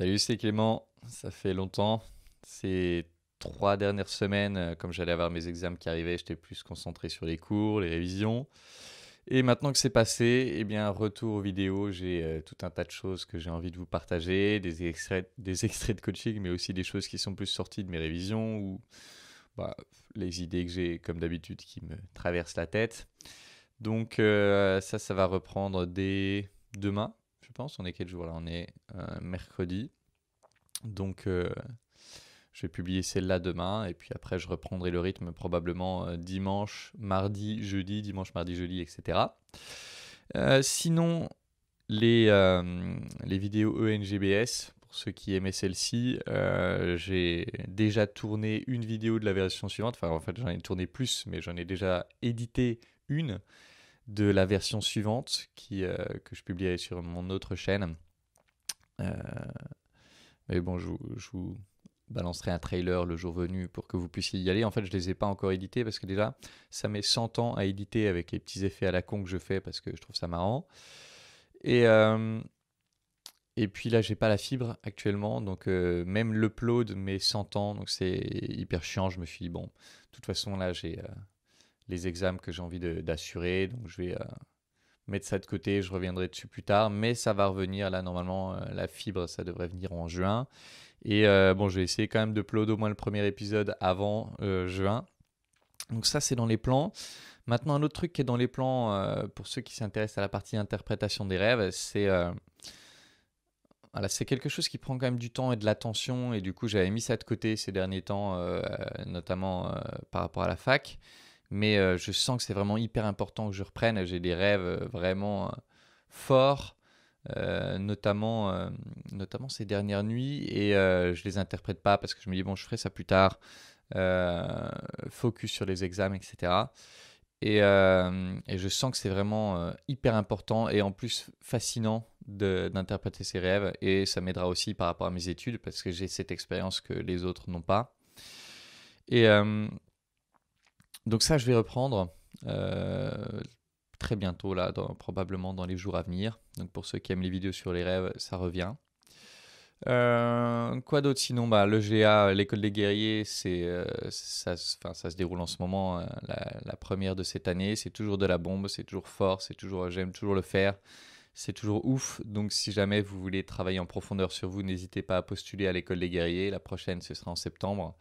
Salut, c'est Clément. Ça fait longtemps. Ces trois dernières semaines, euh, comme j'allais avoir mes examens qui arrivaient, j'étais plus concentré sur les cours, les révisions. Et maintenant que c'est passé, et eh bien, retour aux vidéos. J'ai euh, tout un tas de choses que j'ai envie de vous partager, des extraits, des extraits de coaching, mais aussi des choses qui sont plus sorties de mes révisions ou bah, les idées que j'ai, comme d'habitude, qui me traversent la tête. Donc euh, ça, ça va reprendre dès demain, je pense. On est quel jour là On est euh, mercredi. Donc, euh, je vais publier celle-là demain. Et puis après, je reprendrai le rythme probablement euh, dimanche, mardi, jeudi, dimanche, mardi, jeudi, etc. sinon, les, vidéos ENGBS, pour ceux qui aimaient celle-ci, j'ai déjà tourné une vidéo de la version suivante. Enfin, en fait, j'en ai tourné plus, mais j'en ai déjà édité une de la version suivante qui, euh, que je publierai sur mon autre chaîne. Euh, mais bon, je, vous balancerai un trailer le jour venu pour que vous puissiez y aller. En fait, je ne les ai pas encore édités parce que déjà, ça met 100 ans à éditer avec les petits effets à la con que je fais parce que je trouve ça marrant. Et, euh, et puis là, j'ai pas la fibre actuellement, donc même l'upload met 100 ans, donc c'est hyper chiant. Je me suis dit, bon, de toute façon, là, j'ai les examens que j'ai envie d'assurer. Donc je vais euh, mettre ça de côté, je reviendrai dessus plus tard, mais ça va revenir là normalement, euh, la fibre ça devrait venir en juin. Et euh, bon, je vais essayer quand même de au moins le premier épisode avant juin. Donc ça c'est dans les plans. Maintenant un autre truc qui est dans les plans pour ceux qui s'intéressent à la partie interprétation des rêves, c'est voilà, c'est quelque chose qui prend quand même du temps et de l'attention et du coup j'avais mis ça de côté ces derniers temps, notamment par rapport à la fac. Mais euh, je sens que c'est vraiment hyper important que je reprenne. J'ai des rêves euh, vraiment euh, forts, notamment, notamment ces dernières nuits. Et je les interprète pas parce que je me dis, bon, je ferai ça plus tard. focus sur les examens, etc. Et, je sens que c'est vraiment hyper important et en plus fascinant d'interpréter ces rêves. Et ça m'aidera aussi par rapport à mes études parce que j'ai cette expérience que les autres n'ont pas. Et, donc ça, je vais reprendre euh, très bientôt, là, probablement dans les jours à venir. Donc pour ceux qui aiment les vidéos sur les rêves, ça revient. Euh, quoi d'autre sinon bah, Le GA, l'école des guerriers, euh, ça, se déroule en ce moment, hein. la, la première de cette année. C'est toujours de la bombe, c'est toujours fort, c'est toujours, j'aime toujours le faire. C'est toujours ouf, donc si jamais vous voulez travailler en profondeur sur vous, n'hésitez pas à postuler à l'école des guerriers. La prochaine, ce sera en septembre.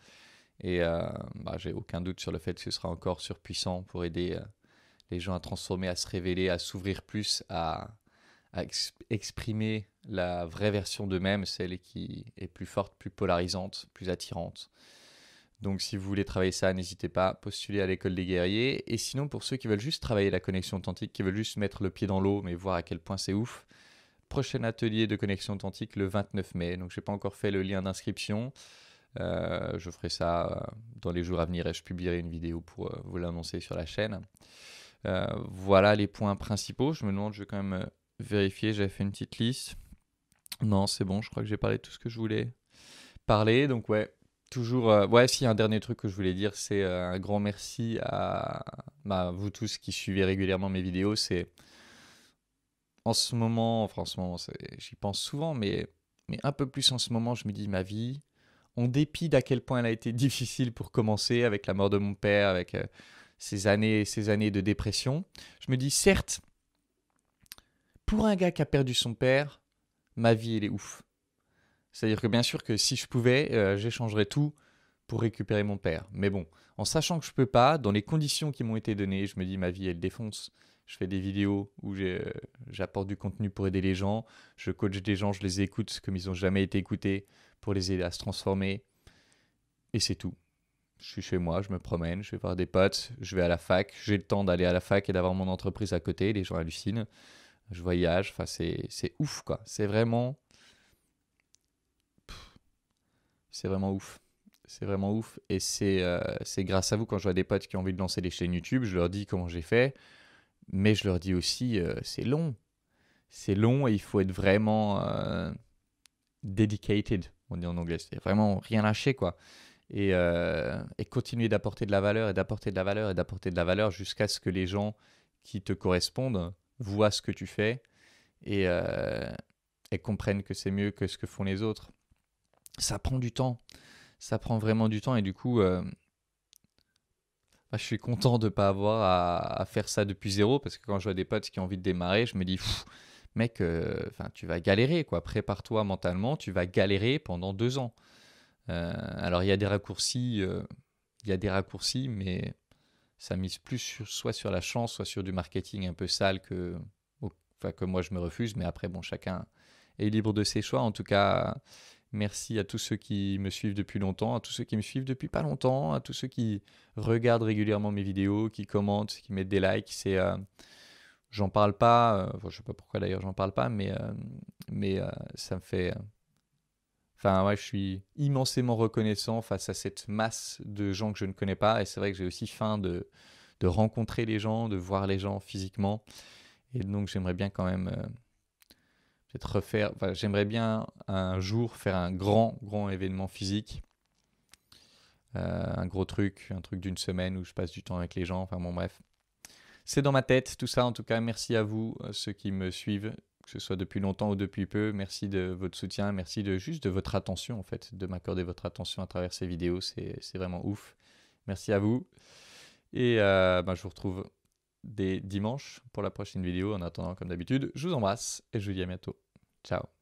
Et euh, bah, j'ai aucun doute sur le fait que ce sera encore surpuissant pour aider euh, les gens à transformer, à se révéler, à s'ouvrir plus, à, à exprimer la vraie version d'eux-mêmes, celle qui est plus forte, plus polarisante, plus attirante. Donc si vous voulez travailler ça, n'hésitez pas, postulez à l'école des guerriers. Et sinon, pour ceux qui veulent juste travailler la connexion authentique, qui veulent juste mettre le pied dans l'eau, mais voir à quel point c'est ouf, prochain atelier de connexion authentique le 29 mai. Donc j'ai pas encore fait le lien d'inscription. Euh, je ferai ça euh, dans les jours à venir et je publierai une vidéo pour euh, vous l'annoncer sur la chaîne. voilà les points principaux. Je me demande, je vais quand même vérifier, j'avais fait une petite liste. Non, c'est bon, je crois que j'ai parlé de tout ce que je voulais parler. Donc ouais, toujours. ouais, si, un dernier truc que je voulais dire, c'est un grand merci à bah, vous tous qui suivez régulièrement mes vidéos. C'est en ce moment, franchement, j'y pense souvent, mais, mais un peu plus en ce moment, je me dis ma vie, en dépit d'à quel point elle a été difficile pour commencer, avec la mort de mon père, avec euh, ces années, ces années de dépression, je me dis certes, pour un gars qui a perdu son père, ma vie elle est ouf. C'est-à-dire que bien sûr que si je pouvais, euh, j'échangerais tout pour récupérer mon père. Mais bon, en sachant que je peux pas, dans les conditions qui m'ont été données, je me dis ma vie elle défonce je fais des vidéos où euh, j'apporte du contenu pour aider les gens, je coach des gens, je les écoute comme ils n'ont jamais été écoutés pour les aider à se transformer. Et c'est tout. Je suis chez moi, je me promène, je vais voir des potes, je vais à la fac, j'ai le temps d'aller à la fac et d'avoir mon entreprise à côté, les gens hallucinent, je voyage, enfin c'est ouf quoi, c'est vraiment... C'est vraiment ouf. C'est vraiment ouf. Et euh, c'est grâce à vous quand je vois des potes qui ont envie de lancer des chaînes YouTube, je leur dis comment j'ai fait mais je leur dis aussi, euh, c'est long. C'est long et il faut être vraiment euh, dedicated, on dit en anglais. C'est vraiment rien lâcher, quoi. Euh, et, continuer d'apporter de la valeur et d'apporter de la valeur et d'apporter de la valeur jusqu'à ce que les gens qui te correspondent voient ce que tu fais et, et comprennent que c'est mieux que ce que font les autres. Ça prend du temps. Ça prend vraiment du temps et du coup, je suis content de ne pas avoir à, faire ça depuis zéro parce que quand je vois des potes qui ont envie de démarrer, je me dis, mec, euh, tu vas galérer, quoi. Prépare-toi mentalement, tu vas galérer pendant deux ans. Euh, alors il y a des raccourcis, euh, il y a des raccourcis, mais ça mise plus sur, soit sur la chance, soit sur du marketing un peu sale que, que moi je me refuse. Mais après, bon, chacun est libre de ses choix. En tout cas, Merci à tous ceux qui me suivent depuis longtemps, à tous ceux qui me suivent depuis pas longtemps, à tous ceux qui regardent régulièrement mes vidéos, qui commentent, qui mettent des likes. C'est, euh, j'en parle pas. Euh, je sais pas pourquoi d'ailleurs j'en parle pas, mais euh, mais ça me fait. Enfin ouais, je suis immensément reconnaissant face à cette masse de gens que je ne connais pas. Et c'est vrai que j'ai aussi faim de de rencontrer les gens, de voir les gens physiquement. Et donc j'aimerais bien quand même peut-être refaire. J'aimerais bien un jour faire un grand, grand événement physique. Euh, un gros truc, un truc d'une semaine où je passe du temps avec les gens. Enfin bon, bref. C'est dans ma tête, tout ça. En tout cas, merci à vous, euh, ceux qui me suivent, que ce soit depuis longtemps ou depuis peu. Merci de votre soutien. Merci de juste de votre attention, en fait, de m'accorder votre attention à travers ces vidéos. C'est vraiment ouf. Merci à vous. Et euh, ben, je vous retrouve des dimanches pour la prochaine vidéo. En attendant, comme d'habitude, je vous embrasse et je vous dis à bientôt. Ciao